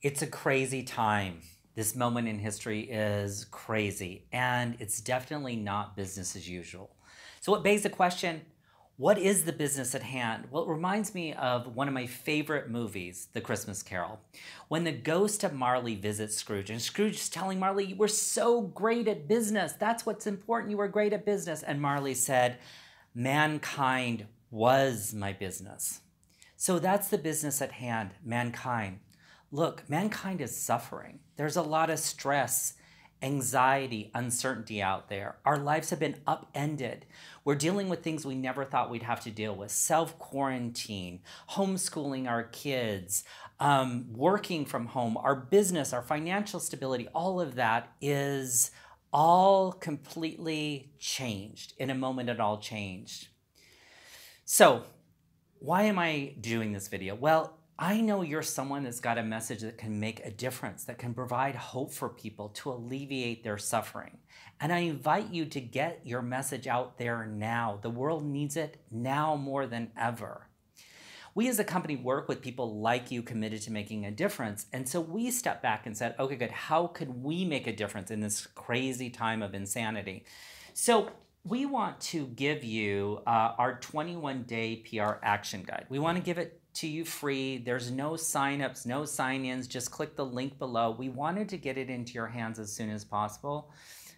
It's a crazy time. This moment in history is crazy, and it's definitely not business as usual. So it begs the question what is the business at hand? Well, it reminds me of one of my favorite movies, The Christmas Carol. When the ghost of Marley visits Scrooge, and Scrooge is telling Marley, You were so great at business. That's what's important. You were great at business. And Marley said, Mankind was my business. So that's the business at hand, mankind look, mankind is suffering. There's a lot of stress, anxiety, uncertainty out there. Our lives have been upended. We're dealing with things we never thought we'd have to deal with self quarantine, homeschooling our kids, um, working from home, our business, our financial stability, all of that is all completely changed. In a moment, it all changed. So, why am I doing this video? Well, I know you're someone that's got a message that can make a difference, that can provide hope for people to alleviate their suffering. And I invite you to get your message out there now. The world needs it now more than ever. We as a company work with people like you committed to making a difference. And so we stepped back and said, okay, good, how could we make a difference in this crazy time of insanity? So we want to give you uh, our 21 day PR action guide. We want to give it to you free. There's no signups, no sign ins. Just click the link below. We wanted to get it into your hands as soon as possible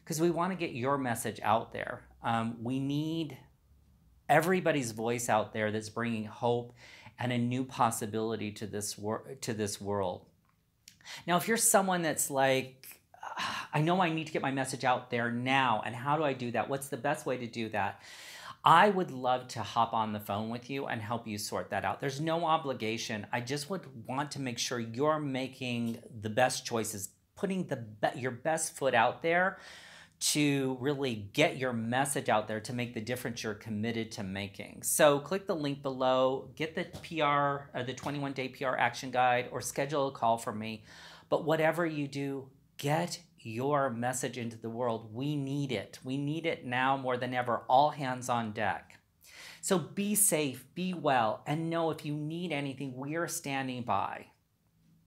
because we want to get your message out there. Um, we need everybody's voice out there that's bringing hope and a new possibility to this, wor- to this world. Now, if you're someone that's like, I know I need to get my message out there now. And how do I do that? What's the best way to do that? I would love to hop on the phone with you and help you sort that out. There's no obligation. I just would want to make sure you're making the best choices, putting the be- your best foot out there to really get your message out there to make the difference you're committed to making. So click the link below, get the PR or uh, the 21 day PR action guide or schedule a call for me. But whatever you do, get your message into the world. We need it. We need it now more than ever. All hands on deck. So be safe, be well, and know if you need anything, we are standing by.